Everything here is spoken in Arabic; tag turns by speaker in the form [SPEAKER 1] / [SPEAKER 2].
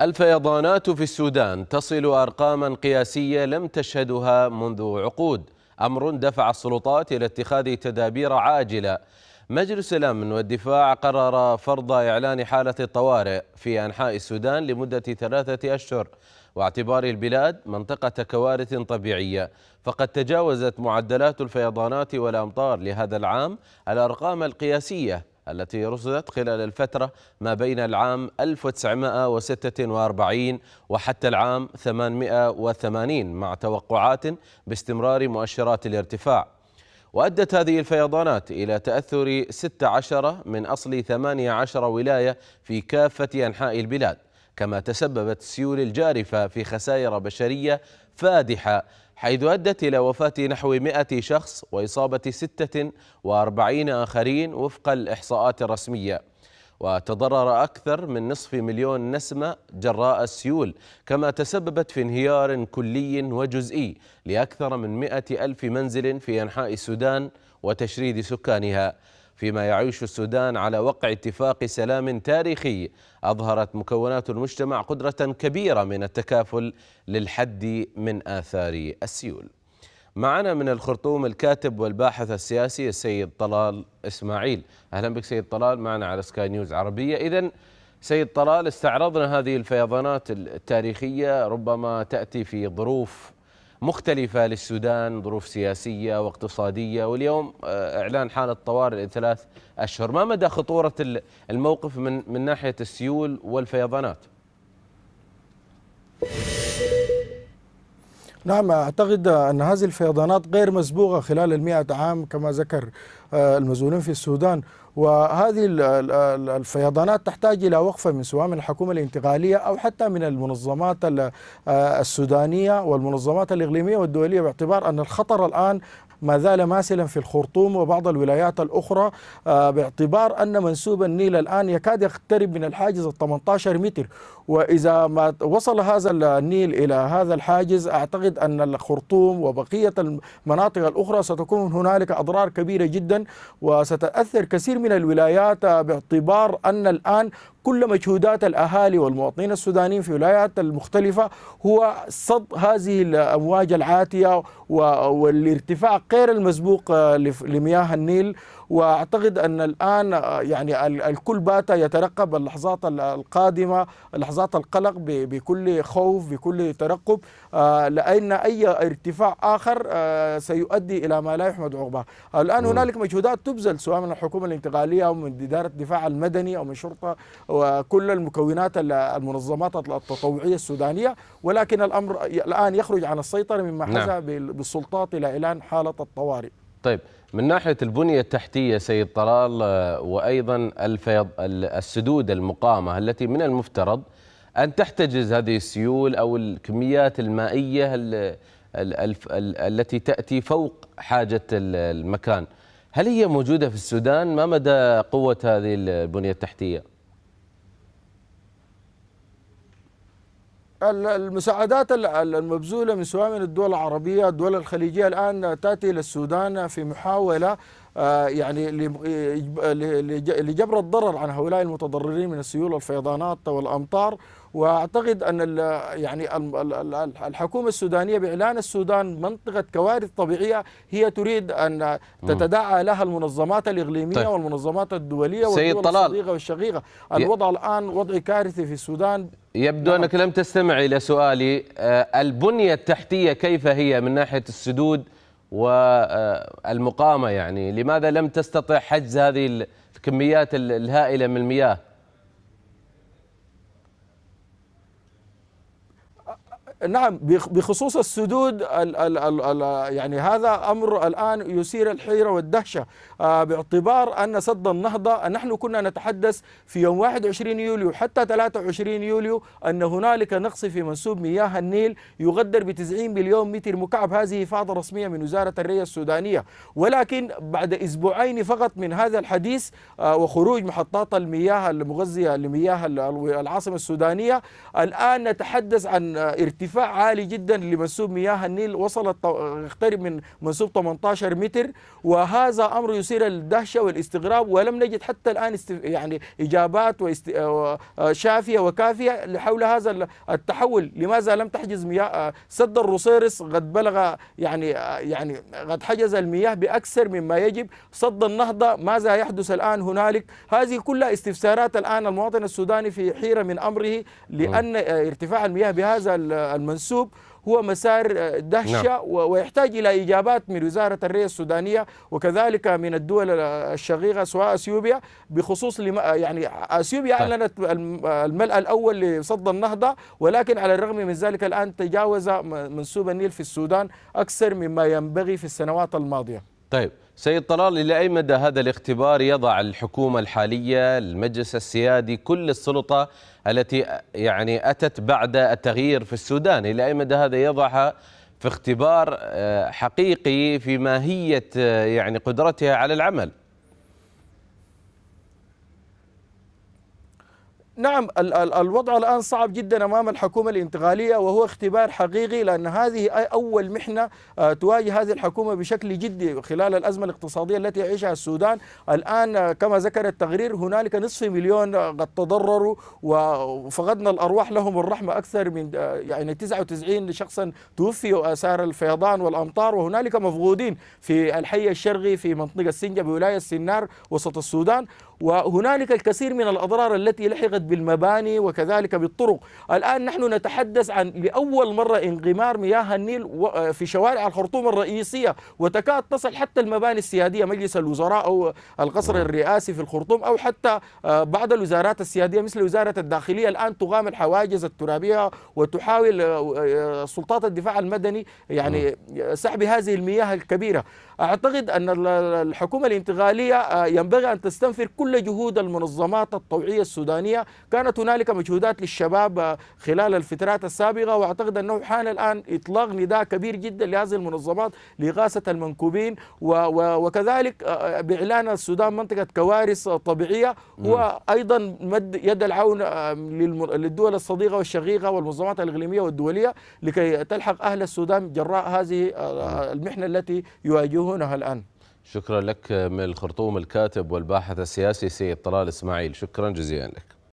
[SPEAKER 1] الفيضانات في السودان تصل أرقاما قياسية لم تشهدها منذ عقود أمر دفع السلطات إلى اتخاذ تدابير عاجلة مجلس الأمن والدفاع قرر فرض إعلان حالة الطوارئ في أنحاء السودان لمدة ثلاثة أشهر واعتبار البلاد منطقة كوارث طبيعية فقد تجاوزت معدلات الفيضانات والأمطار لهذا العام الأرقام القياسية التي رصدت خلال الفترة ما بين العام 1946 وحتى العام 880 مع توقعات باستمرار مؤشرات الارتفاع وأدت هذه الفيضانات إلى تأثر 16 من أصل 18 ولاية في كافة أنحاء البلاد كما تسببت السيول الجارفة في خسائر بشرية فادحة حيث أدت إلى وفاة نحو 100 شخص وإصابة 46 آخرين وفق الإحصاءات الرسمية وتضرر أكثر من نصف مليون نسمة جراء السيول كما تسببت في انهيار كلي وجزئي لأكثر من 100 ألف منزل في أنحاء السودان وتشريد سكانها فيما يعيش السودان على وقع اتفاق سلام تاريخي أظهرت مكونات المجتمع قدرة كبيرة من التكافل للحد من آثار السيول معنا من الخرطوم الكاتب والباحث السياسي السيد طلال إسماعيل أهلا بك سيد طلال معنا على سكاي نيوز عربية إذا سيد طلال استعرضنا هذه الفيضانات التاريخية ربما تأتي في ظروف مختلفة للسودان ظروف سياسية واقتصادية واليوم آه، إعلان حالة طوارئ لثلاث أشهر ما مدى خطورة الموقف من, من ناحية السيول والفيضانات؟
[SPEAKER 2] نعم أعتقد أن هذه الفيضانات غير مسبوقة خلال المئة عام كما ذكر آه، المزولون في السودان وهذه الفيضانات تحتاج إلى وقفة من سواء من الحكومة الانتقالية أو حتى من المنظمات آه، السودانية والمنظمات الإقليمية والدولية باعتبار أن الخطر الآن ما زال ماسلا في الخرطوم وبعض الولايات الأخرى آه، باعتبار أن منسوب النيل الآن يكاد يقترب من الحاجز ال 18 متر وإذا ما وصل هذا النيل إلى هذا الحاجز أعتقد أن الخرطوم وبقية المناطق الأخرى ستكون هنالك أضرار كبيرة جدا وستتأثر كثير من الولايات آه، باعتبار أن الآن كل مجهودات الأهالي والمواطنين السودانيين في الولايات المختلفة هو صد هذه الأمواج العاتية والارتفاع غير المسبوق آه، لمياه النيل واعتقد ان الان آه، يعني الكل بات يترقب اللحظات القادمه لحظات القلق بكل خوف بكل ترقب آه، لان اي ارتفاع اخر آه، سيؤدي الى ما لا يحمد عقباه الان هنالك مجهودات تبذل سواء من الحكومه الانتقاليه او من اداره الدفاع المدني او من الشرطه وكل المكونات المنظمات التطوعيه السودانيه ولكن الامر الان يخرج عن السيطره مما محزه نعم. بالسلطات الى اعلان حاله الطوارئ
[SPEAKER 1] طيب من ناحية البنية التحتية سيد طلال آه، وأيضا الفيض السدود المقامة التي من المفترض أن تحتجز هذه السيول أو الكميات المائية التي تأتي فوق حاجة المكان هل هي موجودة في السودان؟ ما مدى قوة هذه البنية التحتية؟
[SPEAKER 2] المساعدات المبذولة من سواء من الدول العربية الدول الخليجية الآن تأتي إلى السودان في محاولة آه، يعني آه، لجبر الضرر عن هؤلاء المتضررين من السيول والفيضانات والامطار واعتقد ان يعني الحكومه السودانيه باعلان السودان منطقه كوارث طبيعيه هي تريد ان تتداعى لها المنظمات الاقليميه طيب. والمنظمات الدوليه والدول طلال. الصديقه والشقيقه، الوضع الان وضع كارثي في السودان
[SPEAKER 1] يبدو نعم. انك لم تستمع الى سؤالي، آه، البنيه التحتيه كيف هي من ناحيه السدود؟ والمقامه يعني لماذا لم تستطع حجز هذه الكميات الهائله من المياه نعم بخصوص السدود الـ
[SPEAKER 2] الـ الـ الـ يعني هذا امر الان يثير الحيره والدهشه آه، باعتبار ان سد النهضه نحن كنا نتحدث في يوم 21 يوليو حتى 23 يوليو ان هنالك نقص في منسوب مياه النيل يقدر ب 90 مليون متر مكعب هذه افاضه رسميه من وزاره الري السودانيه ولكن بعد اسبوعين فقط من هذا الحديث آه، وخروج محطات المياه المغذيه لمياه العاصمه السودانيه الان نتحدث عن ارتفاع ارتفاع عالي جدا لمنسوب مياه النيل وصلت يقترب من منسوب 18 متر وهذا امر يثير الدهشه والاستغراب ولم نجد حتى الان يعني اجابات آه، آه، شافيه وكافيه حول هذا التحول لماذا لم تحجز مياه آه، سد الرصيرس قد بلغ يعني يعني قد حجز المياه باكثر مما يجب سد النهضه ماذا يحدث الان هنالك هذه كلها استفسارات الان المواطن السوداني في حيره من امره لان ارتفاع المياه بهذا المنسوب هو مسار آه، دهشة نعم. ويحتاج إلى إجابات من وزارة الرئيس السودانية وكذلك من الدول الشقيقة سواء أثيوبيا بخصوص لما آه، يعني أثيوبيا طيب. أعلنت آه، الملأ الأول لصد النهضة ولكن على الرغم من ذلك الآن تجاوز منسوب النيل في السودان أكثر مما ينبغي في السنوات الماضية
[SPEAKER 1] طيب سيد طلال إلى أي مدى هذا الاختبار يضع الحكومة الحالية المجلس السيادي كل السلطة التي يعني أتت بعد التغيير في السودان إلى أي مدى هذا يضعها في اختبار آه، حقيقي في ماهية آه، يعني قدرتها على العمل
[SPEAKER 2] نعم الوضع الآن صعب جدا أمام الحكومة الانتقالية وهو اختبار حقيقي لأن هذه أول محنة آه، تواجه هذه الحكومة بشكل جدي خلال الأزمة الاقتصادية التي يعيشها السودان الآن آه، كما ذكر التقرير هنالك نصف مليون آه، قد تضرروا وفقدنا الأرواح لهم الرحمة أكثر من يعني 99 شخصا توفيوا آثار الفيضان والأمطار وهنالك مفقودين في الحي الشرقي في منطقة السنجة بولاية سنار وسط السودان وهنالك الكثير من الأضرار التي لحقت بالمباني وكذلك بالطرق الآن نحن نتحدث عن لأول مرة انغمار مياه النيل آه، في شوارع الخرطوم الرئيسية وتكاد تصل حتى المباني السيادية مجلس الوزراء أو القصر الرئاسي في الخرطوم أو حتى آه، بعض الوزارات السيادية مثل وزارة الداخلية الآن تغامر الحواجز الترابية وتحاول آه، سلطات الدفاع المدني يعني سحب هذه المياه الكبيرة أعتقد أن الحكومة الانتقالية ينبغي أن تستنفر كل كل جهود المنظمات الطوعية السودانية كانت هنالك مجهودات للشباب خلال الفترات السابقة وأعتقد أنه حان الآن إطلاق نداء كبير جدا لهذه المنظمات لإغاثة المنكوبين وكذلك آه، آه، بإعلان السودان منطقة كوارث طبيعية وأيضا مد يد العون آه، للدول الصديقة والشقيقة والمنظمات الإقليمية والدولية لكي تلحق أهل السودان جراء هذه المحنة التي يواجهونها الآن
[SPEAKER 1] شكرا لك من الخرطوم الكاتب والباحث السياسي سيد طلال اسماعيل شكرا جزيلا لك